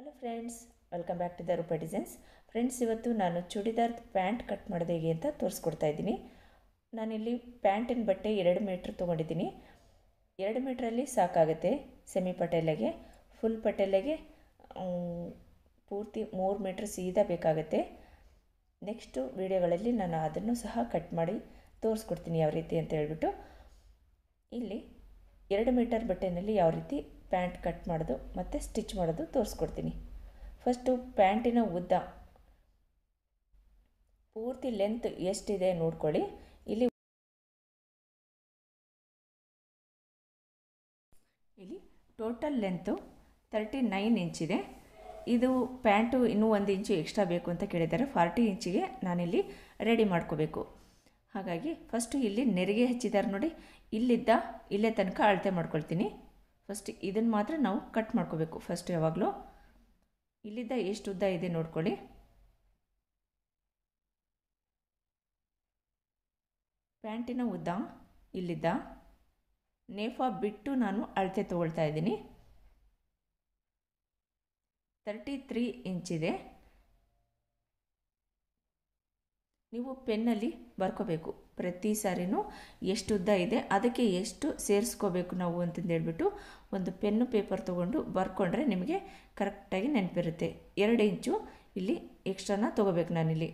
hello friends welcome back to the Rupa designs friends ಇವತ್ತು ನಾನು churidar pant cut ಮಾಡೋದು ಹೇಗೆ ಅಂತ ತೋರಿಸ್ಕೊಡ್ತಾ ಇದ್ದೀನಿ ನಾನಿಲ್ಲಿ ಪ್ಯಾಂಟಿನ ಬಟ್ಟೆ ಎರಡು ಮೀಟ್ರ್ ತೊಗೊಂಡಿದ್ದೀನಿ ಎರಡು ಮೀಟ್ರಲ್ಲಿ ಸಾಕಾಗುತ್ತೆ ಸೆಮಿ ಪಟೇಲೆಗೆ ಫುಲ್ ಪಟೇಲೆಗೆ ಪೂರ್ತಿ ಮೂರು ಮೀಟ್ರ್ ಸೀದಾ ಬೇಕಾಗುತ್ತೆ ನೆಕ್ಸ್ಟು ವಿಡಿಯೋಗಳಲ್ಲಿ ನಾನು ಅದನ್ನು ಸಹ ಕಟ್ ಮಾಡಿ ತೋರಿಸ್ಕೊಡ್ತೀನಿ ಯಾವ ರೀತಿ ಅಂತ ಹೇಳ್ಬಿಟ್ಟು ಇಲ್ಲಿ ಎರಡು ಮೀಟರ್ ಬಟ್ಟೆನಲ್ಲಿ ಯಾವ ರೀತಿ ಪ್ಯಾಂಟ್ ಕಟ್ ಮಾಡೋದು ಮತ್ತು ಸ್ಟಿಚ್ ಮಾಡೋದು ತೋರಿಸ್ಕೊಡ್ತೀನಿ ಫಸ್ಟು ಪ್ಯಾಂಟಿನ ಉದ್ದ ಪೂರ್ತಿ ಲೆಂತ್ ಎಷ್ಟಿದೆ ನೋಡ್ಕೊಳ್ಳಿ ಇಲ್ಲಿ ಇಲ್ಲಿ ಟೋಟಲ್ ಲೆಂತು ತರ್ಟಿ ನೈನ್ ಇಂಚಿದೆ ಇದು ಪ್ಯಾಂಟು ಇನ್ನೂ ಒಂದು ಇಂಚು ಎಕ್ಸ್ಟ್ರಾ ಬೇಕು ಅಂತ ಕೇಳಿದ್ದಾರೆ ಫಾರ್ಟಿ ಇಂಚಿಗೆ ನಾನಿಲ್ಲಿ ರೆಡಿ ಮಾಡ್ಕೋಬೇಕು ಹಾಗಾಗಿ ಫಸ್ಟು ಇಲ್ಲಿ ನೆರಿಗೆ ಹಚ್ಚಿದ್ದಾರೆ ನೋಡಿ ಇಲ್ಲಿದ್ದ ಇಲ್ಲೇ ತನಕ ಅಳತೆ ಮಾಡ್ಕೊಳ್ತೀನಿ ಫಸ್ಟ್ ಇದನ್ನು ಮಾತ್ರ ನಾವು ಕಟ್ ಮಾಡ್ಕೋಬೇಕು ಫಸ್ಟ್ ಯಾವಾಗಲೂ ಇಲ್ಲಿದ್ದ ಎಷ್ಟು ಉದ್ದ ಇದೆ ನೋಡ್ಕೊಳ್ಳಿ ಪ್ಯಾಂಟಿನ ಉದ್ದ ಇಲ್ಲಿದ್ದ ನೇಫಾ ಬಿಟ್ಟು ನಾನು ಅಳತೆ ತೊಗೊಳ್ತಾ ಇದ್ದೀನಿ ತರ್ಟಿ ತ್ರೀ ಇಂಚಿದೆ ನೀವು ಪೆನ್ನಲ್ಲಿ ಬರ್ಕೋಬೇಕು ಪ್ರತಿ ಸಾರಿನೂ ಎಷ್ಟು ಉದ್ದ ಇದೆ ಅದಕ್ಕೆ ಎಷ್ಟು ಸೇರಿಸ್ಕೋಬೇಕು ನಾವು ಅಂತಂದು ಹೇಳ್ಬಿಟ್ಟು ಒಂದು ಪೆನ್ನು ಪೇಪರ್ ತೊಗೊಂಡು ಬರ್ಕೊಂಡ್ರೆ ನಿಮಗೆ ಕರೆಕ್ಟಾಗಿ ನೆನಪಿರುತ್ತೆ ಎರಡು ಇಂಚು ಇಲ್ಲಿ ಎಕ್ಸ್ಟ್ರಾನ ತೊಗೋಬೇಕು ನಾನಿಲ್ಲಿ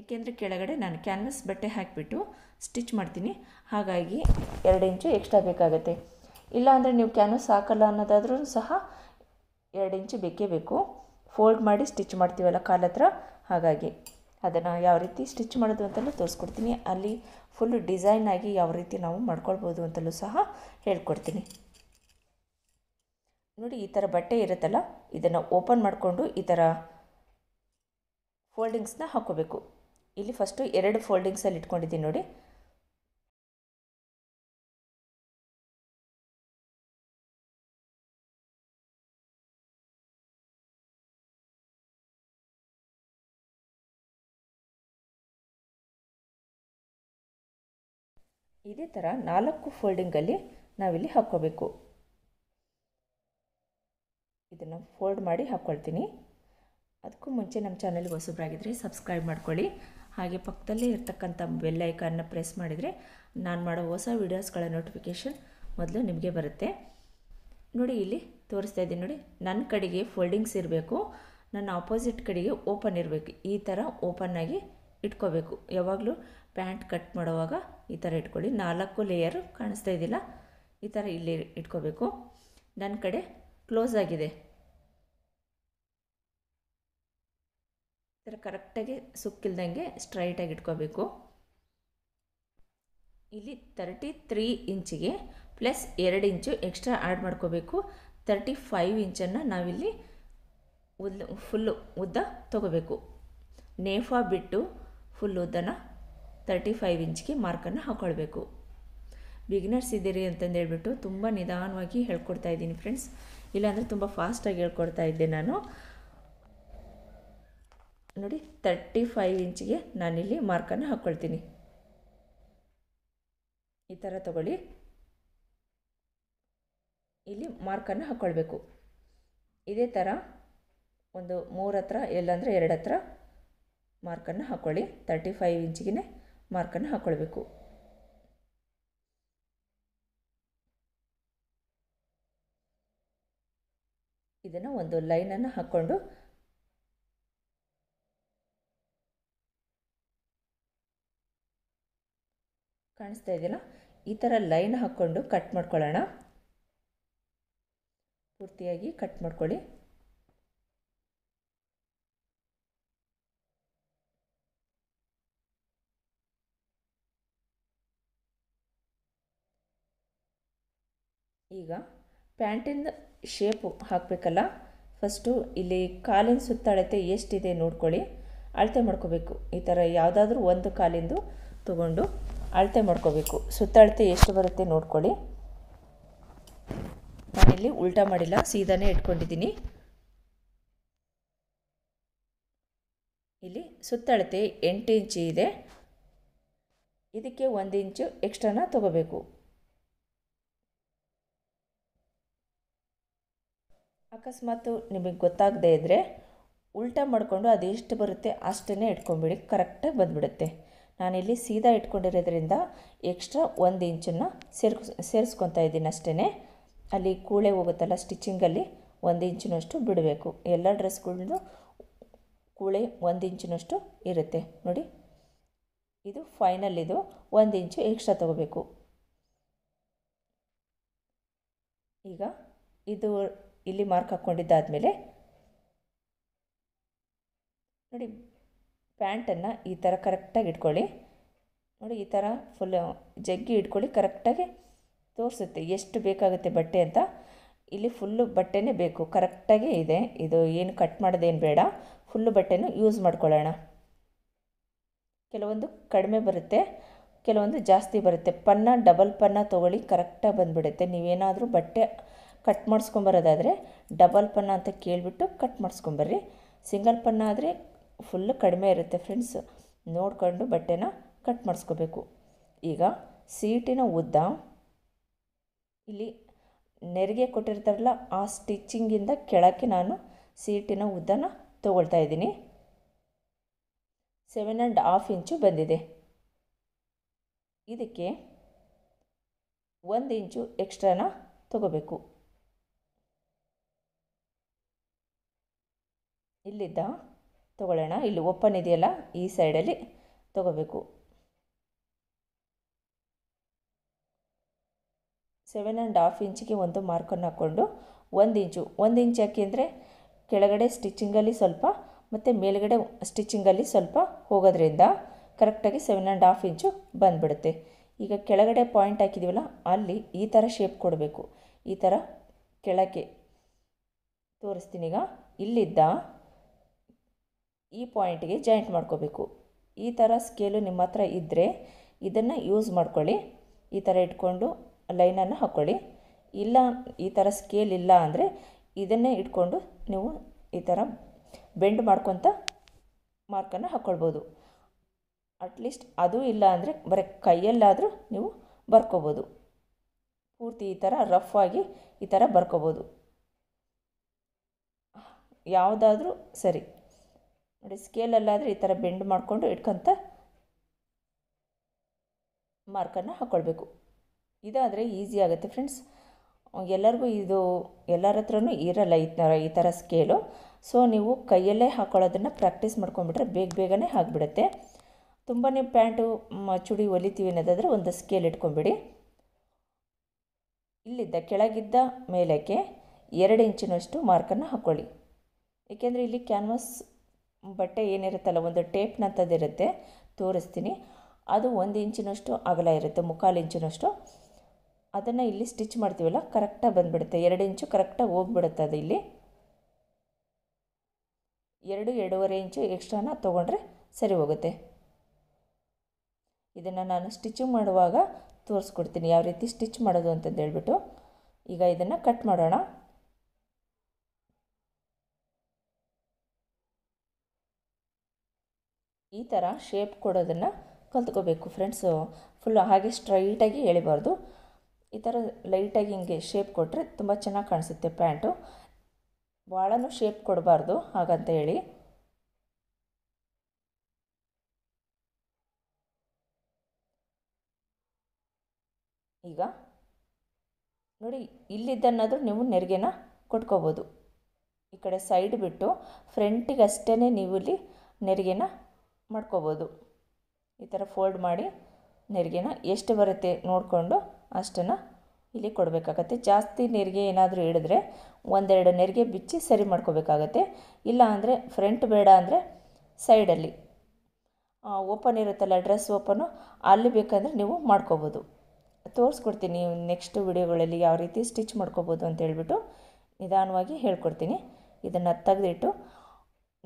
ಏಕೆಂದರೆ ಕೆಳಗಡೆ ನಾನು ಕ್ಯಾನ್ವಸ್ ಬಟ್ಟೆ ಹಾಕಿಬಿಟ್ಟು ಸ್ಟಿಚ್ ಮಾಡ್ತೀನಿ ಹಾಗಾಗಿ ಎರಡು ಇಂಚು ಎಕ್ಸ್ಟ್ರಾ ಬೇಕಾಗುತ್ತೆ ಇಲ್ಲಾಂದರೆ ನೀವು ಕ್ಯಾನ್ವಸ್ ಹಾಕಲ್ಲ ಅನ್ನೋದಾದ್ರೂ ಸಹ ಎರಡು ಇಂಚು ಬೇಕೇ ಬೇಕು ಫೋಲ್ಡ್ ಮಾಡಿ ಸ್ಟಿಚ್ ಮಾಡ್ತೀವಲ್ಲ ಕಾಲತ್ರ ಹಾಗಾಗಿ ಅದನ್ನು ಯಾವ ರೀತಿ ಸ್ಟಿಚ್ ಮಾಡೋದು ಅಂತಲೂ ತೋರಿಸ್ಕೊಡ್ತೀನಿ ಅಲ್ಲಿ ಫುಲ್ ಡಿಸೈನ್ ಆಗಿ ಯಾವ ರೀತಿ ನಾವು ಮಾಡ್ಕೊಳ್ಬೋದು ಅಂತಲೂ ಸಹ ಹೇಳ್ಕೊಡ್ತೀನಿ ನೋಡಿ ಈ ಥರ ಬಟ್ಟೆ ಇರುತ್ತಲ್ಲ ಇದನ್ನು ಓಪನ್ ಮಾಡಿಕೊಂಡು ಈ ಥರ ಫೋಲ್ಡಿಂಗ್ಸ್ನ ಹಾಕೋಬೇಕು ಇಲ್ಲಿ ಫಸ್ಟು ಎರಡು ಫೋಲ್ಡಿಂಗ್ಸಲ್ಲಿ ಇಟ್ಕೊಂಡಿದ್ದೀನಿ ನೋಡಿ ಇದೇ ಥರ ನಾಲ್ಕು ಫೋಲ್ಡಿಂಗಲ್ಲಿ ನಾವಿಲ್ಲಿ ಹಾಕ್ಕೋಬೇಕು ಇದನ್ನು ಫೋಲ್ಡ್ ಮಾಡಿ ಹಾಕ್ಕೊಳ್ತೀನಿ ಅದಕ್ಕೂ ಮುಂಚೆ ನಮ್ಮ ಚಾನಲ್ಗೆ ಹೊಸಬ್ರಾಗಿದ್ರೆ ಸಬ್ಸ್ಕ್ರೈಬ್ ಮಾಡ್ಕೊಳ್ಳಿ ಹಾಗೆ ಪಕ್ಕದಲ್ಲೇ ಇರ್ತಕ್ಕಂಥ ಬೆಲ್ ಐಕಾನ್ನ ಪ್ರೆಸ್ ಮಾಡಿದರೆ ನಾನು ಮಾಡೋ ಹೊಸ ವೀಡಿಯೋಸ್ಗಳ ನೋಟಿಫಿಕೇಷನ್ ಮೊದಲು ನಿಮಗೆ ಬರುತ್ತೆ ನೋಡಿ ಇಲ್ಲಿ ತೋರಿಸ್ತಾ ಇದ್ದೀನಿ ನೋಡಿ ನನ್ನ ಕಡೆಗೆ ಫೋಲ್ಡಿಂಗ್ಸ್ ಇರಬೇಕು ನನ್ನ ಆಪೋಸಿಟ್ ಕಡೆಗೆ ಓಪನ್ ಇರಬೇಕು ಈ ಥರ ಓಪನ್ನಾಗಿ ಇಟ್ಕೋಬೇಕು ಯಾವಾಗಲೂ ಪ್ಯಾಂಟ್ ಕಟ್ ಮಾಡುವಾಗ ಈ ಥರ ಇಟ್ಕೊಳ್ಳಿ ನಾಲ್ಕು ಲೇಯರ್ ಕಾಣಿಸ್ತಾ ಇದ್ದಿಲ್ಲ ಈ ಥರ ಇಲ್ಲಿ ಇಟ್ಕೋಬೇಕು ನನ್ನ ಕಡೆ ಕ್ಲೋಸ್ ಆಗಿದೆ ಈ ಥರ ಕರೆಕ್ಟಾಗಿ ಸುಕ್ಕಿಲ್ದಂಗೆ ಸ್ಟ್ರೈಟಾಗಿ ಇಟ್ಕೋಬೇಕು ಇಲ್ಲಿ ತರ್ಟಿ ತ್ರೀ ಇಂಚಿಗೆ ಪ್ಲಸ್ ಎರಡು ಇಂಚು ಎಕ್ಸ್ಟ್ರಾ ಆ್ಯಡ್ ಮಾಡ್ಕೋಬೇಕು ತರ್ಟಿ ಫೈವ್ ಇಂಚನ್ನು ನಾವಿಲ್ಲಿ ಉದ್ದ ಫುಲ್ಲು ಉದ್ದ ತಗೋಬೇಕು ನೇಫಾ ಬಿಟ್ಟು ಫುಲ್ ಉದ್ದನ ತರ್ಟಿ ಫೈವ್ ಇಂಚ್ಗೆ ಮಾರ್ಕನ್ನು ಹಾಕ್ಕೊಳ್ಬೇಕು ಬಿಗಿನರ್ಸ್ ಇದ್ದೀರಿ ಅಂತಂದೇಳ್ಬಿಟ್ಟು ತುಂಬ ನಿಧಾನವಾಗಿ ಹೇಳ್ಕೊಡ್ತಾ ಇದ್ದೀನಿ ಫ್ರೆಂಡ್ಸ್ ಇಲ್ಲಾಂದರೆ ತುಂಬ ಫಾಸ್ಟಾಗಿ ಹೇಳ್ಕೊಡ್ತಾ ಇದ್ದೆ ನಾನು ನೋಡಿ ತರ್ಟಿ ಫೈವ್ ಇಂಚ್ಗೆ ನಾನಿಲ್ಲಿ ಮಾರ್ಕನ್ನು ಹಾಕ್ಕೊಳ್ತೀನಿ ಈ ಥರ ತಗೊಳ್ಳಿ ಇಲ್ಲಿ ಮಾರ್ಕನ್ನು ಹಾಕ್ಕೊಳ್ಬೇಕು ಇದೇ ಥರ ಒಂದು ಮೂರತ್ರ ಹತ್ರ ಇಲ್ಲಾಂದರೆ ಎರಡು ಹತ್ರ ಮಾರ್ಕನ್ನು ಹಾಕ್ಕೊಳ್ಳಿ ತರ್ಟಿ ಫೈವ್ ಇಂಚ್ಗೆ ಮಾರ್ಕನ್ನು ಹಾಕ್ಕೊಳ್ಬೇಕು ಇದನ್ನು ಒಂದು ಲೈನನ್ನು ಹಾಕ್ಕೊಂಡು ಕಾಣಿಸ್ತಾ ಇದೆಯಲ್ಲ ಈ ಥರ ಲೈನ್ ಹಾಕ್ಕೊಂಡು ಕಟ್ ಮಾಡ್ಕೊಳ್ಳೋಣ ಪೂರ್ತಿಯಾಗಿ ಕಟ್ ಮಾಡ್ಕೊಳ್ಳಿ ಈಗ ಪ್ಯಾಂಟಿಂದ ಶೇಪು ಹಾಕಬೇಕಲ್ಲ ಫಸ್ಟು ಇಲ್ಲಿ ಕಾಲಿನ ಸುತ್ತಳತೆ ಎಷ್ಟಿದೆ ನೋಡ್ಕೊಳ್ಳಿ ಅಳತೆ ಮಾಡ್ಕೋಬೇಕು ಈ ಥರ ಯಾವುದಾದ್ರೂ ಒಂದು ಕಾಲಿಂದು ತಗೊಂಡು ಅಳತೆ ಮಾಡ್ಕೋಬೇಕು ಸುತ್ತಳತೆ ಎಷ್ಟು ಬರುತ್ತೆ ನೋಡ್ಕೊಳ್ಳಿ ನಾನಿಲ್ಲಿ ಉಲ್ಟಾ ಮಾಡಿಲ್ಲ ಸೀದಾನೇ ಇಟ್ಕೊಂಡಿದ್ದೀನಿ ಇಲ್ಲಿ ಸುತ್ತಳತೆ ಎಂಟು ಇಂಚು ಇದೆ ಇದಕ್ಕೆ ಒಂದು ಇಂಚು ಎಕ್ಸ್ಟ್ರಾನ ತಗೋಬೇಕು ಅಕಸ್ಮಾತು ನಿಮಗೆ ಗೊತ್ತಾಗದೇ ಇದ್ದರೆ ಉಲ್ಟಾ ಮಾಡಿಕೊಂಡು ಅದೆಷ್ಟು ಬರುತ್ತೆ ಅಷ್ಟನ್ನೇ ಇಟ್ಕೊಂಬಿಡಿ ಕರೆಕ್ಟಾಗಿ ಬಂದುಬಿಡುತ್ತೆ ನಾನಿಲ್ಲಿ ಸೀದಾ ಇಟ್ಕೊಂಡಿರೋದ್ರಿಂದ ಎಕ್ಸ್ಟ್ರಾ ಒಂದು ಇಂಚನ್ನು ಸೇರ್ಕ ಸೇರಿಸ್ಕೊತಾ ಇದ್ದೀನಿ ಅಷ್ಟೇ ಅಲ್ಲಿ ಕೂಳೆ ಹೋಗುತ್ತಲ್ಲ ಸ್ಟಿಚಿಂಗಲ್ಲಿ ಒಂದು ಇಂಚಿನಷ್ಟು ಬಿಡಬೇಕು ಎಲ್ಲ ಡ್ರೆಸ್ಗಳದ್ದು ಕೂಳೆ ಒಂದು ಇಂಚಿನಷ್ಟು ಇರುತ್ತೆ ನೋಡಿ ಇದು ಫೈನಲ್ ಇದು ಒಂದು ಇಂಚು ಎಕ್ಸ್ಟ್ರಾ ತಗೋಬೇಕು ಈಗ ಇದು ಇಲ್ಲಿ ಮಾರ್ಕ್ ಹಾಕ್ಕೊಂಡಿದ್ದಾದಮೇಲೆ ನೋಡಿ ಪ್ಯಾಂಟನ್ನು ಈ ಥರ ಕರೆಕ್ಟಾಗಿ ಇಟ್ಕೊಳ್ಳಿ ನೋಡಿ ಈ ಥರ ಫುಲ್ ಜಗ್ಗಿ ಇಟ್ಕೊಳ್ಳಿ ಕರೆಕ್ಟಾಗಿ ತೋರಿಸುತ್ತೆ ಎಷ್ಟು ಬೇಕಾಗುತ್ತೆ ಬಟ್ಟೆ ಅಂತ ಇಲ್ಲಿ ಫುಲ್ಲು ಬಟ್ಟೆನೇ ಬೇಕು ಕರೆಕ್ಟಾಗೇ ಇದೆ ಇದು ಏನು ಕಟ್ ಮಾಡೋದೇನು ಬೇಡ ಫುಲ್ಲು ಬಟ್ಟೆನೂ ಯೂಸ್ ಮಾಡ್ಕೊಳ್ಳೋಣ ಕೆಲವೊಂದು ಕಡಿಮೆ ಬರುತ್ತೆ ಕೆಲವೊಂದು ಜಾಸ್ತಿ ಬರುತ್ತೆ ಪನ್ನ ಡಬಲ್ ಪನ್ನ ತೊಗೊಳ್ಳಿ ಕರೆಕ್ಟಾಗಿ ಬಂದುಬಿಡುತ್ತೆ ನೀವೇನಾದರೂ ಬಟ್ಟೆ ಕಟ್ ಮಾಡಿಸ್ಕೊಂಬರೋದಾದರೆ ಡಬಲ್ ಪನ್ನ ಅಂತ ಕೇಳಿಬಿಟ್ಟು ಕಟ್ ಮಾಡಿಸ್ಕೊಂಬರ್ರಿ ಸಿಂಗಲ್ ಪನ್ನ ಆದರೆ ಫುಲ್ಲು ಕಡಿಮೆ ಇರುತ್ತೆ ಫ್ರೆಂಡ್ಸ್ ನೋಡಿಕೊಂಡು ಬಟ್ಟೆನ ಕಟ್ ಮಾಡಿಸ್ಕೋಬೇಕು ಈಗ ಸೀಟಿನ ಉದ್ದ ಇಲ್ಲಿ ನೆರಿಗೆ ಕೊಟ್ಟಿರ್ತಾರಲ್ಲ ಆ ಸ್ಟಿಚ್ಚಿಂಗಿಂದ ಕೆಳಕ್ಕೆ ನಾನು ಸೀಟಿನ ಉದ್ದನ ತೊಗೊಳ್ತಾ ಇದ್ದೀನಿ ಸೆವೆನ್ ಆ್ಯಂಡ್ ಹಾಫ್ ಇಂಚು ಬಂದಿದೆ ಇದಕ್ಕೆ ಒಂದು ಇಂಚು ಎಕ್ಸ್ಟ್ರಾನ ತಗೋಬೇಕು ಇಲ್ಲಿದ್ದ ತಗೊಳ್ಳೋಣ ಇಲ್ಲಿ ಓಪನ್ ಇದೆಯಲ್ಲ ಈ ಸೈಡಲ್ಲಿ ತಗೋಬೇಕು ಸೆವೆನ್ ಆ್ಯಂಡ್ ಹಾಫ್ ಇಂಚಿಗೆ ಒಂದು ಮಾರ್ಕನ್ನು ಹಾಕ್ಕೊಂಡು ಒಂದು ಇಂಚು ಒಂದು ಇಂಚ್ ಅಂದರೆ ಕೆಳಗಡೆ ಸ್ಟಿಚಿಂಗಲ್ಲಿ ಸ್ವಲ್ಪ ಮತ್ತು ಮೇಲುಗಡೆ ಸ್ಟಿಚಿಂಗಲ್ಲಿ ಸ್ವಲ್ಪ ಹೋಗೋದ್ರಿಂದ ಕರೆಕ್ಟಾಗಿ ಸೆವೆನ್ ಆ್ಯಂಡ್ ಹಾಫ್ ಇಂಚು ಬಂದುಬಿಡುತ್ತೆ ಈಗ ಕೆಳಗಡೆ ಪಾಯಿಂಟ್ ಹಾಕಿದೀವಲ್ಲ ಅಲ್ಲಿ ಈ ಥರ ಶೇಪ್ ಕೊಡಬೇಕು ಈ ಥರ ಕೆಳಕ್ಕೆ ತೋರಿಸ್ತೀನಿ ಈಗ ಇಲ್ಲಿದ್ದ ಈ ಪಾಯಿಂಟ್ಗೆ ಜಾಯಿಂಟ್ ಮಾಡ್ಕೋಬೇಕು ಈ ಥರ ಸ್ಕೇಲು ನಿಮ್ಮ ಹತ್ರ ಇದ್ದರೆ ಇದನ್ನು ಯೂಸ್ ಮಾಡ್ಕೊಳ್ಳಿ ಈ ಥರ ಇಟ್ಕೊಂಡು ಲೈನನ್ನು ಹಾಕ್ಕೊಳ್ಳಿ ಇಲ್ಲ ಈ ಥರ ಸ್ಕೇಲ್ ಇಲ್ಲ ಅಂದರೆ ಇದನ್ನೇ ಇಟ್ಕೊಂಡು ನೀವು ಈ ಥರ ಬೆಂಡ್ ಮಾಡ್ಕೊತ ಮಾರ್ಕನ್ನು ಹಾಕ್ಕೊಳ್ಬೋದು ಅಟ್ಲೀಸ್ಟ್ ಅದು ಇಲ್ಲ ಅಂದರೆ ಬರೀ ಕೈಯಲ್ಲಾದರೂ ನೀವು ಬರ್ಕೋಬೋದು ಪೂರ್ತಿ ಈ ಥರ ರಫ್ ಆಗಿ ಈ ಥರ ಬರ್ಕೋಬೋದು ಯಾವುದಾದ್ರೂ ಸರಿ ನೋಡಿ ಸ್ಕೇಲಲ್ಲಾದರೆ ಈ ಥರ ಬೆಂಡ್ ಮಾಡಿಕೊಂಡು ಇಟ್ಕೊಂತ ಮಾರ್ಕನ್ನು ಹಾಕ್ಕೊಳ್ಬೇಕು ಇದಾದರೆ ಈಸಿ ಆಗುತ್ತೆ ಫ್ರೆಂಡ್ಸ್ ಎಲ್ಲರಿಗೂ ಇದು ಎಲ್ಲರ ಹತ್ರನೂ ಇರಲ್ಲ ಈ ಥರ ಈ ಥರ ಸ್ಕೇಲು ಸೊ ನೀವು ಕೈಯಲ್ಲೇ ಹಾಕ್ಕೊಳ್ಳೋದನ್ನು ಪ್ರಾಕ್ಟೀಸ್ ಮಾಡ್ಕೊಂಬಿಟ್ರೆ ಬೇಗ ಬೇಗನೆ ಆಗಿಬಿಡುತ್ತೆ ತುಂಬಾ ಪ್ಯಾಂಟು ಚುಡಿ ಹೊಲಿತೀವಿ ಅನ್ನೋದಾದರೆ ಒಂದು ಸ್ಕೇಲ್ ಇಟ್ಕೊಂಬಿಡಿ ಇಲ್ಲಿದ್ದ ಕೆಳಗಿದ್ದ ಮೇಲಕ್ಕೆ ಎರಡು ಇಂಚಿನಷ್ಟು ಮಾರ್ಕನ್ನು ಹಾಕ್ಕೊಳ್ಳಿ ಏಕೆಂದರೆ ಇಲ್ಲಿ ಕ್ಯಾನ್ವಾಸ್ ಬಟ್ಟೆ ಏನಿರುತ್ತಲ್ಲ ಒಂದು ಇರುತ್ತೆ ತೋರಿಸ್ತೀನಿ ಅದು ಒಂದು ಇಂಚಿನಷ್ಟು ಅಗಲ ಇರುತ್ತೆ ಮುಕ್ಕಾಲು ಇಂಚಿನಷ್ಟು ಅದನ್ನು ಇಲ್ಲಿ ಸ್ಟಿಚ್ ಮಾಡ್ತೀವಲ್ಲ ಕರೆಕ್ಟಾಗಿ ಬಂದುಬಿಡುತ್ತೆ ಎರಡು ಇಂಚು ಕರೆಕ್ಟಾಗಿ ಹೋಗ್ಬಿಡುತ್ತೆ ಅದು ಇಲ್ಲಿ ಎರಡು ಎರಡೂವರೆ ಇಂಚು ಎಕ್ಸ್ಟ್ರಾನ ತೊಗೊಂಡ್ರೆ ಸರಿ ಹೋಗುತ್ತೆ ಇದನ್ನು ನಾನು ಸ್ಟಿಚಿಂಗ್ ಮಾಡುವಾಗ ತೋರಿಸ್ಕೊಡ್ತೀನಿ ಯಾವ ರೀತಿ ಸ್ಟಿಚ್ ಮಾಡೋದು ಅಂತಂದು ಹೇಳ್ಬಿಟ್ಟು ಈಗ ಇದನ್ನು ಕಟ್ ಮಾಡೋಣ ಈ ಥರ ಶೇಪ್ ಕೊಡೋದನ್ನು ಕಲ್ತ್ಕೋಬೇಕು ಫ್ರೆಂಡ್ಸು ಫುಲ್ ಹಾಗೆ ಸ್ಟ್ರೈಟಾಗಿ ಎಳಿಬಾರ್ದು ಈ ಥರ ಲೈಟಾಗಿ ಹಿಂಗೆ ಶೇಪ್ ಕೊಟ್ಟರೆ ತುಂಬ ಚೆನ್ನಾಗಿ ಕಾಣಿಸುತ್ತೆ ಪ್ಯಾಂಟು ಭಾಳನೂ ಶೇಪ್ ಕೊಡಬಾರ್ದು ಹಾಗಂತ ಹೇಳಿ ಈಗ ನೋಡಿ ಇಲ್ಲಿದ್ದನ್ನಾದರೂ ನೀವು ನೆರಿಗೆನ ಕೊಟ್ಕೋಬೋದು ಈ ಕಡೆ ಸೈಡ್ ಬಿಟ್ಟು ಫ್ರಂಟಿಗೆ ಅಷ್ಟೇ ನೀವು ಇಲ್ಲಿ ನೆರಿಗೆನ ಮಾಡ್ಕೋಬೋದು ಈ ಥರ ಫೋಲ್ಡ್ ಮಾಡಿ ನೆರಿಗೆನ ಎಷ್ಟು ಬರುತ್ತೆ ನೋಡಿಕೊಂಡು ಅಷ್ಟನ್ನು ಇಲ್ಲಿ ಕೊಡಬೇಕಾಗತ್ತೆ ಜಾಸ್ತಿ ನೆರಿಗೆ ಏನಾದರೂ ಹಿಡಿದ್ರೆ ಒಂದೆರಡು ನೆರಿಗೆ ಬಿಚ್ಚಿ ಸರಿ ಮಾಡ್ಕೋಬೇಕಾಗತ್ತೆ ಇಲ್ಲ ಅಂದರೆ ಫ್ರಂಟ್ ಬೇಡ ಅಂದರೆ ಸೈಡಲ್ಲಿ ಓಪನ್ ಇರುತ್ತಲ್ಲ ಡ್ರೆಸ್ ಓಪನು ಅಲ್ಲಿ ಬೇಕಂದರೆ ನೀವು ಮಾಡ್ಕೋಬೋದು ತೋರಿಸ್ಕೊಡ್ತೀನಿ ನೆಕ್ಸ್ಟ್ ವಿಡಿಯೋಗಳಲ್ಲಿ ಯಾವ ರೀತಿ ಸ್ಟಿಚ್ ಮಾಡ್ಕೋಬೋದು ಅಂತ ಹೇಳ್ಬಿಟ್ಟು ನಿಧಾನವಾಗಿ ಹೇಳ್ಕೊಡ್ತೀನಿ ಇದನ್ನು ತೆಗೆದಿಟ್ಟು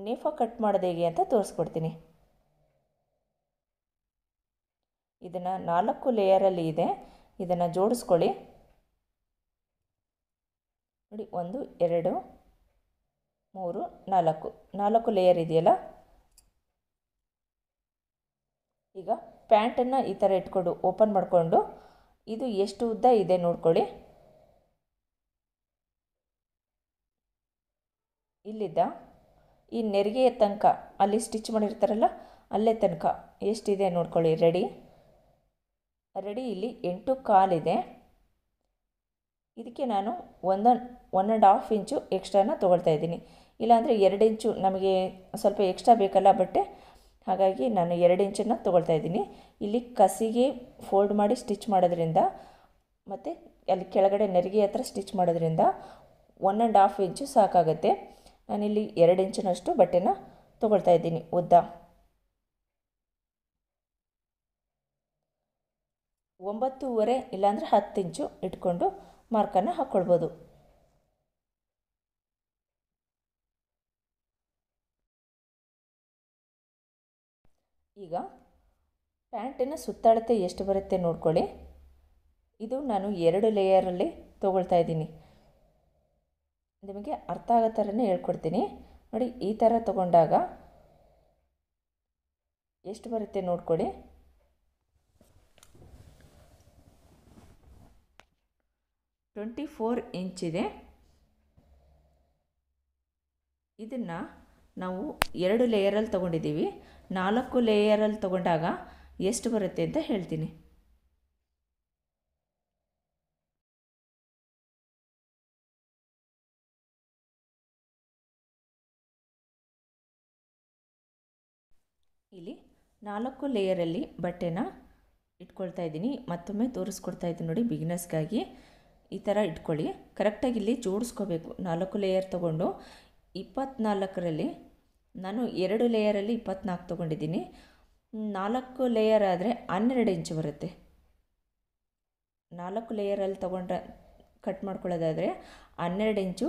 ನೇಫ ಕಟ್ ಮಾಡೋದು ಹೇಗೆ ಅಂತ ತೋರಿಸ್ಕೊಡ್ತೀನಿ ಇದನ್ನು ನಾಲ್ಕು ಲೇಯರಲ್ಲಿ ಇದೆ ಇದನ್ನು ಜೋಡಿಸ್ಕೊಳ್ಳಿ ನೋಡಿ ಒಂದು ಎರಡು ಮೂರು ನಾಲ್ಕು ನಾಲ್ಕು ಲೇಯರ್ ಇದೆಯಲ್ಲ ಈಗ ಪ್ಯಾಂಟನ್ನು ಈ ಥರ ಇಟ್ಕೊಂಡು ಓಪನ್ ಮಾಡಿಕೊಂಡು ಇದು ಎಷ್ಟು ಉದ್ದ ಇದೆ ನೋಡ್ಕೊಳ್ಳಿ ಇಲ್ಲಿದ್ದ ಈ ನೆರಿಗೆಯ ತನಕ ಅಲ್ಲಿ ಸ್ಟಿಚ್ ಮಾಡಿರ್ತಾರಲ್ಲ ಅಲ್ಲೇ ತನಕ ಎಷ್ಟಿದೆ ನೋಡ್ಕೊಳ್ಳಿ ರೆಡಿ ಆಲ್ರೆಡಿ ಇಲ್ಲಿ ಎಂಟು ಕಾಲಿದೆ ಇದಕ್ಕೆ ನಾನು ಒಂದು ಒನ್ ಆ್ಯಂಡ್ ಹಾಫ್ ಇಂಚು ಎಕ್ಸ್ಟ್ರಾನ ತೊಗೊಳ್ತಾ ಇದ್ದೀನಿ ಇಲ್ಲಾಂದರೆ ಎರಡು ಇಂಚು ನಮಗೆ ಸ್ವಲ್ಪ ಎಕ್ಸ್ಟ್ರಾ ಬೇಕಲ್ಲ ಬಟ್ಟೆ ಹಾಗಾಗಿ ನಾನು ಎರಡು ಇಂಚನ್ನು ತೊಗೊಳ್ತಾ ಇದ್ದೀನಿ ಇಲ್ಲಿ ಕಸಿಗೆ ಫೋಲ್ಡ್ ಮಾಡಿ ಸ್ಟಿಚ್ ಮಾಡೋದ್ರಿಂದ ಮತ್ತು ಅಲ್ಲಿ ಕೆಳಗಡೆ ನೆರಿಗೆ ಹತ್ರ ಸ್ಟಿಚ್ ಮಾಡೋದ್ರಿಂದ ಒನ್ ಆ್ಯಂಡ್ ಹಾಫ್ ಇಂಚು ಸಾಕಾಗುತ್ತೆ ನಾನಿಲ್ಲಿ ಎರಡು ಇಂಚಿನಷ್ಟು ಬಟ್ಟೆನ ತೊಗೊಳ್ತಾ ಇದ್ದೀನಿ ಉದ್ದ ಒಂಬತ್ತೂವರೆ ಇಲ್ಲಾಂದರೆ ಹತ್ತು ಇಂಚು ಇಟ್ಕೊಂಡು ಮಾರ್ಕನ್ನು ಹಾಕ್ಕೊಳ್ಬೋದು ಈಗ ಪ್ಯಾಂಟಿನ ಸುತ್ತಳತೆ ಎಷ್ಟು ಬರುತ್ತೆ ನೋಡ್ಕೊಳ್ಳಿ ಇದು ನಾನು ಎರಡು ಲೇಯರಲ್ಲಿ ತೊಗೊಳ್ತಾ ಇದ್ದೀನಿ ನಿಮಗೆ ಅರ್ಥ ಆಗೋ ಥರನೇ ಹೇಳ್ಕೊಡ್ತೀನಿ ನೋಡಿ ಈ ಥರ ತಗೊಂಡಾಗ ಎಷ್ಟು ಬರುತ್ತೆ ನೋಡ್ಕೊಳ್ಳಿ ಟ್ವೆಂಟಿ ಫೋರ್ ಇದೆ ಇದನ್ನು ನಾವು ಎರಡು ಲೇಯರಲ್ಲಿ ತೊಗೊಂಡಿದ್ದೀವಿ ನಾಲ್ಕು ಲೇಯರಲ್ಲಿ ತೊಗೊಂಡಾಗ ಎಷ್ಟು ಬರುತ್ತೆ ಅಂತ ಹೇಳ್ತೀನಿ ಇಲ್ಲಿ ನಾಲ್ಕು ಲೇಯರಲ್ಲಿ ಬಟ್ಟೆನ ಇಟ್ಕೊಳ್ತಾ ಇದ್ದೀನಿ ಮತ್ತೊಮ್ಮೆ ತೋರಿಸ್ಕೊಡ್ತಾ ಇದ್ದೀನಿ ನೋಡಿ ಬಿಗ್ನೆಸ್ಗಾಗಿ ಈ ಥರ ಇಟ್ಕೊಳ್ಳಿ ಕರೆಕ್ಟಾಗಿ ಇಲ್ಲಿ ಜೋಡಿಸ್ಕೋಬೇಕು ನಾಲ್ಕು ಲೇಯರ್ ತೊಗೊಂಡು ಇಪ್ಪತ್ತ್ನಾಲ್ಕರಲ್ಲಿ ನಾನು ಎರಡು ಲೇಯರಲ್ಲಿ ಇಪ್ಪತ್ತ್ನಾಲ್ಕು ತೊಗೊಂಡಿದ್ದೀನಿ ನಾಲ್ಕು ಲೇಯರ್ ಆದರೆ ಹನ್ನೆರಡು ಇಂಚು ಬರುತ್ತೆ ನಾಲ್ಕು ಲೇಯರಲ್ಲಿ ತೊಗೊಂಡ್ರೆ ಕಟ್ ಮಾಡ್ಕೊಳ್ಳೋದಾದರೆ ಹನ್ನೆರಡು ಇಂಚು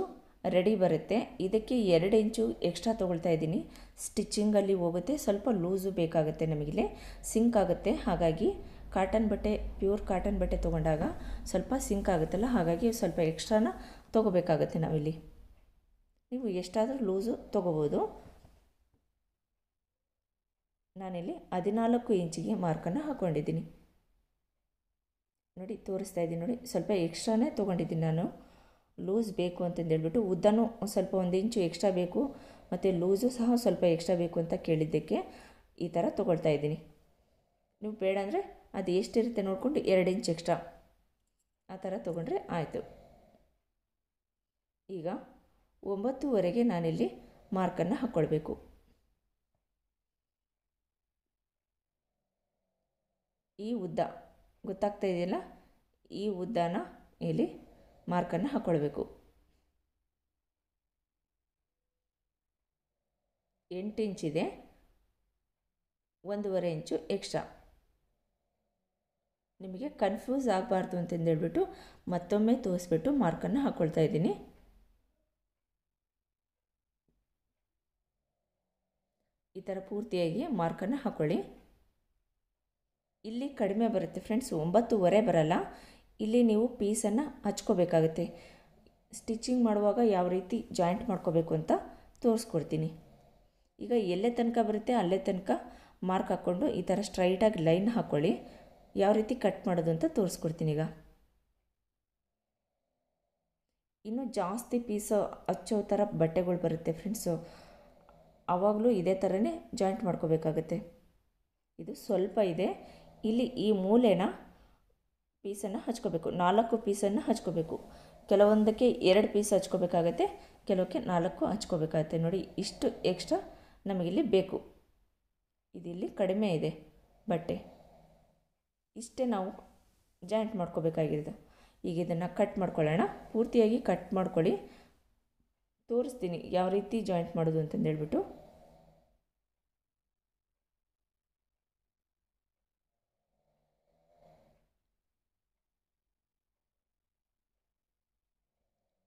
ರೆಡಿ ಬರುತ್ತೆ ಇದಕ್ಕೆ ಎರಡು ಇಂಚು ಎಕ್ಸ್ಟ್ರಾ ತೊಗೊಳ್ತಾ ಇದ್ದೀನಿ ಸ್ಟಿಚ್ಚಿಂಗಲ್ಲಿ ಹೋಗುತ್ತೆ ಸ್ವಲ್ಪ ಲೂಸು ಬೇಕಾಗುತ್ತೆ ನಮಗಿಲ್ಲಿ ಸಿಂಕ್ ಆಗುತ್ತೆ ಹಾಗಾಗಿ ಕಾಟನ್ ಬಟ್ಟೆ ಪ್ಯೂರ್ ಕಾಟನ್ ಬಟ್ಟೆ ತೊಗೊಂಡಾಗ ಸ್ವಲ್ಪ ಸಿಂಕ್ ಆಗುತ್ತಲ್ಲ ಹಾಗಾಗಿ ಸ್ವಲ್ಪ ಎಕ್ಸ್ಟ್ರಾನ ತೊಗೋಬೇಕಾಗತ್ತೆ ನಾವಿಲ್ಲಿ ನೀವು ಎಷ್ಟಾದರೂ ಲೂಸು ತೊಗೋಬೋದು ನಾನಿಲ್ಲಿ ಹದಿನಾಲ್ಕು ಇಂಚಿಗೆ ಮಾರ್ಕನ್ನು ಹಾಕ್ಕೊಂಡಿದ್ದೀನಿ ನೋಡಿ ತೋರಿಸ್ತಾ ಇದ್ದೀನಿ ನೋಡಿ ಸ್ವಲ್ಪ ಎಕ್ಸ್ಟ್ರಾನೇ ತೊಗೊಂಡಿದ್ದೀನಿ ನಾನು ಲೂಸ್ ಬೇಕು ಅಂತಂದೇಳ್ಬಿಟ್ಟು ಉದ್ದನೂ ಸ್ವಲ್ಪ ಒಂದು ಇಂಚು ಎಕ್ಸ್ಟ್ರಾ ಬೇಕು ಮತ್ತು ಲೂಸು ಸಹ ಸ್ವಲ್ಪ ಎಕ್ಸ್ಟ್ರಾ ಬೇಕು ಅಂತ ಕೇಳಿದ್ದಕ್ಕೆ ಈ ಥರ ತೊಗೊಳ್ತಾ ಇದ್ದೀನಿ ನೀವು ಬೇಡ ಅಂದರೆ ಅದು ಎಷ್ಟಿರುತ್ತೆ ನೋಡಿಕೊಂಡು ಎರಡು ಇಂಚ್ ಎಕ್ಸ್ಟ್ರಾ ಆ ಥರ ತೊಗೊಂಡ್ರೆ ಆಯಿತು ಈಗ ಒಂಬತ್ತುವರೆಗೆ ನಾನಿಲ್ಲಿ ಮಾರ್ಕನ್ನು ಹಾಕ್ಕೊಳ್ಬೇಕು ಈ ಉದ್ದ ಗೊತ್ತಾಗ್ತಾ ಇದೆಯಲ್ಲ ಈ ಉದ್ದನ ಇಲ್ಲಿ ಮಾರ್ಕನ್ನು ಹಾಕ್ಕೊಳ್ಬೇಕು ಎಂಟು ಇಂಚಿದೆ ಒಂದೂವರೆ ಇಂಚು ಎಕ್ಸ್ಟ್ರಾ ನಿಮಗೆ ಕನ್ಫ್ಯೂಸ್ ಆಗಬಾರ್ದು ಅಂತಂದೇಳ್ಬಿಟ್ಟು ಮತ್ತೊಮ್ಮೆ ತೋರಿಸ್ಬಿಟ್ಟು ಮಾರ್ಕನ್ನು ಹಾಕ್ಕೊಳ್ತಾ ಇದ್ದೀನಿ ಈ ಥರ ಪೂರ್ತಿಯಾಗಿ ಮಾರ್ಕನ್ನು ಹಾಕ್ಕೊಳ್ಳಿ ಇಲ್ಲಿ ಕಡಿಮೆ ಬರುತ್ತೆ ಫ್ರೆಂಡ್ಸ್ ಒಂಬತ್ತುವರೆ ಬರಲ್ಲ ಇಲ್ಲಿ ನೀವು ಪೀಸನ್ನು ಹಚ್ಕೋಬೇಕಾಗುತ್ತೆ ಸ್ಟಿಚಿಂಗ್ ಮಾಡುವಾಗ ಯಾವ ರೀತಿ ಜಾಯಿಂಟ್ ಮಾಡ್ಕೋಬೇಕು ಅಂತ ತೋರಿಸ್ಕೊಡ್ತೀನಿ ಈಗ ಎಲ್ಲೇ ತನಕ ಬರುತ್ತೆ ಅಲ್ಲೇ ತನಕ ಮಾರ್ಕ್ ಹಾಕ್ಕೊಂಡು ಈ ಥರ ಸ್ಟ್ರೈಟಾಗಿ ಲೈನ್ ಹಾಕ್ಕೊಳ್ಳಿ ಯಾವ ರೀತಿ ಕಟ್ ಮಾಡೋದು ಅಂತ ತೋರಿಸ್ಕೊಡ್ತೀನಿ ಈಗ ಇನ್ನೂ ಜಾಸ್ತಿ ಪೀಸ್ ಹಚ್ಚೋ ಥರ ಬಟ್ಟೆಗಳು ಬರುತ್ತೆ ಫ್ರೆಂಡ್ಸು ಆವಾಗಲೂ ಇದೇ ಥರನೇ ಜಾಯಿಂಟ್ ಮಾಡ್ಕೋಬೇಕಾಗತ್ತೆ ಇದು ಸ್ವಲ್ಪ ಇದೆ ಇಲ್ಲಿ ಈ ಮೂಲೆನ ಪೀಸನ್ನು ಹಚ್ಕೋಬೇಕು ನಾಲ್ಕು ಪೀಸನ್ನು ಹಚ್ಕೋಬೇಕು ಕೆಲವೊಂದಕ್ಕೆ ಎರಡು ಪೀಸ್ ಹಚ್ಕೋಬೇಕಾಗತ್ತೆ ಕೆಲವಕ್ಕೆ ನಾಲ್ಕು ಹಚ್ಕೋಬೇಕಾಗತ್ತೆ ನೋಡಿ ಇಷ್ಟು ಎಕ್ಸ್ಟ್ರಾ ನಮಗಿಲ್ಲಿ ಬೇಕು ಇದಿಲ್ಲಿ ಕಡಿಮೆ ಇದೆ ಬಟ್ಟೆ ಇಷ್ಟೇ ನಾವು ಜಾಯಿಂಟ್ ಮಾಡ್ಕೋಬೇಕಾಗಿರೋದು ಈಗ ಇದನ್ನು ಕಟ್ ಮಾಡ್ಕೊಳ್ಳೋಣ ಪೂರ್ತಿಯಾಗಿ ಕಟ್ ಮಾಡ್ಕೊಳ್ಳಿ ತೋರಿಸ್ತೀನಿ ಯಾವ ರೀತಿ ಜಾಯಿಂಟ್ ಮಾಡೋದು ಅಂತಂದೇಳ್ಬಿಟ್ಟು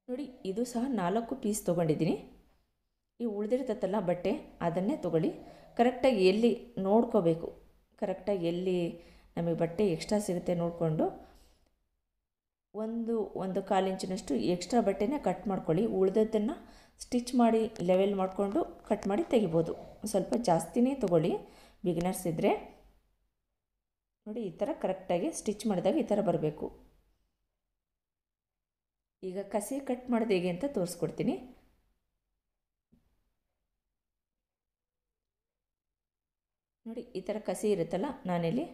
ನೋಡಿ ಇದು ಸಹ ನಾಲ್ಕು ಪೀಸ್ ತೊಗೊಂಡಿದ್ದೀನಿ ಈ ಉಳಿದಿರ್ತತ್ತಲ್ಲ ಬಟ್ಟೆ ಅದನ್ನೇ ತೊಗೊಳ್ಳಿ ಕರೆಕ್ಟಾಗಿ ಎಲ್ಲಿ ನೋಡ್ಕೋಬೇಕು ಕರೆಕ್ಟಾಗಿ ಎಲ್ಲಿ ನಮಗೆ ಬಟ್ಟೆ ಎಕ್ಸ್ಟ್ರಾ ಸಿಗುತ್ತೆ ನೋಡಿಕೊಂಡು ಒಂದು ಒಂದು ಕಾಲು ಇಂಚಿನಷ್ಟು ಎಕ್ಸ್ಟ್ರಾ ಬಟ್ಟೆನ ಕಟ್ ಮಾಡ್ಕೊಳ್ಳಿ ಉಳಿದದ್ದನ್ನು ಸ್ಟಿಚ್ ಮಾಡಿ ಲೆವೆಲ್ ಮಾಡಿಕೊಂಡು ಕಟ್ ಮಾಡಿ ತೆಗಿಬೋದು ಸ್ವಲ್ಪ ಜಾಸ್ತಿನೇ ತೊಗೊಳ್ಳಿ ಬಿಗಿನರ್ಸ್ ಇದ್ದರೆ ನೋಡಿ ಈ ಥರ ಕರೆಕ್ಟಾಗಿ ಸ್ಟಿಚ್ ಮಾಡಿದಾಗ ಈ ಥರ ಬರಬೇಕು ಈಗ ಕಸಿ ಕಟ್ ಮಾಡೋದು ಹೇಗೆ ಅಂತ ತೋರಿಸ್ಕೊಡ್ತೀನಿ ನೋಡಿ ಈ ಥರ ಕಸಿ ಇರುತ್ತಲ್ಲ ನಾನಿಲ್ಲಿ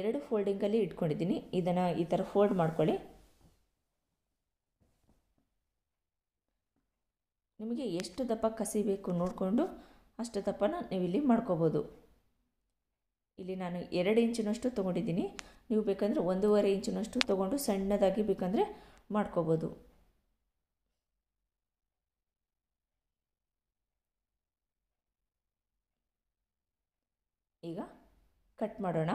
ಎರಡು ಫೋಲ್ಡಿಂಗಲ್ಲಿ ಇಟ್ಕೊಂಡಿದ್ದೀನಿ ಇದನ್ನು ಈ ಥರ ಫೋಲ್ಡ್ ಮಾಡ್ಕೊಳ್ಳಿ ನಿಮಗೆ ಎಷ್ಟು ದಪ್ಪ ಕಸಿ ಬೇಕು ನೋಡಿಕೊಂಡು ಅಷ್ಟು ದಪ್ಪನ ನೀವು ಇಲ್ಲಿ ಮಾಡ್ಕೋಬೋದು ಇಲ್ಲಿ ನಾನು ಎರಡು ಇಂಚಿನಷ್ಟು ತೊಗೊಂಡಿದ್ದೀನಿ ನೀವು ಬೇಕಂದರೆ ಒಂದೂವರೆ ಇಂಚಿನಷ್ಟು ತೊಗೊಂಡು ಸಣ್ಣದಾಗಿ ಬೇಕಂದರೆ ಮಾಡ್ಕೋಬೋದು ಈಗ ಕಟ್ ಮಾಡೋಣ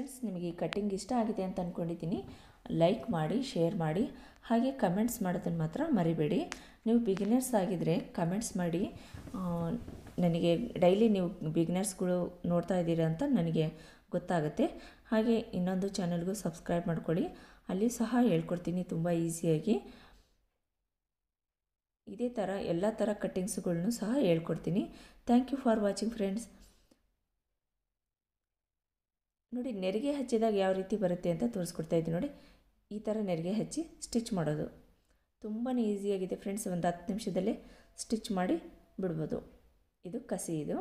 ಫ್ರೆಂಡ್ಸ್ ನಿಮಗೆ ಈ ಕಟ್ಟಿಂಗ್ ಇಷ್ಟ ಆಗಿದೆ ಅಂತ ಅಂದ್ಕೊಂಡಿದ್ದೀನಿ ಲೈಕ್ ಮಾಡಿ ಶೇರ್ ಮಾಡಿ ಹಾಗೆ ಕಮೆಂಟ್ಸ್ ಮಾಡೋದನ್ನು ಮಾತ್ರ ಮರಿಬೇಡಿ ನೀವು ಬಿಗಿನರ್ಸ್ ಆಗಿದ್ದರೆ ಕಮೆಂಟ್ಸ್ ಮಾಡಿ ನನಗೆ ಡೈಲಿ ನೀವು ಬಿಗಿನರ್ಸ್ಗಳು ನೋಡ್ತಾ ಇದ್ದೀರಾ ಅಂತ ನನಗೆ ಗೊತ್ತಾಗುತ್ತೆ ಹಾಗೆ ಇನ್ನೊಂದು ಚಾನಲ್ಗೂ ಸಬ್ಸ್ಕ್ರೈಬ್ ಮಾಡ್ಕೊಳ್ಳಿ ಅಲ್ಲಿ ಸಹ ಹೇಳ್ಕೊಡ್ತೀನಿ ತುಂಬ ಈಸಿಯಾಗಿ ಇದೇ ಥರ ಎಲ್ಲ ಥರ ಕಟ್ಟಿಂಗ್ಸ್ಗಳನ್ನೂ ಸಹ ಹೇಳ್ಕೊಡ್ತೀನಿ thank you for watching friends ನೋಡಿ ನೆರಿಗೆ ಹಚ್ಚಿದಾಗ ಯಾವ ರೀತಿ ಬರುತ್ತೆ ಅಂತ ತೋರಿಸ್ಕೊಡ್ತಾ ಇದ್ದೀನಿ ನೋಡಿ ಈ ಥರ ನೆರಿಗೆ ಹಚ್ಚಿ ಸ್ಟಿಚ್ ಮಾಡೋದು ತುಂಬಾ ಈಸಿಯಾಗಿದೆ ಫ್ರೆಂಡ್ಸ್ ಒಂದು ಹತ್ತು ನಿಮಿಷದಲ್ಲೇ ಸ್ಟಿಚ್ ಮಾಡಿ ಬಿಡ್ಬೋದು ಇದು ಕಸಿ ಇದು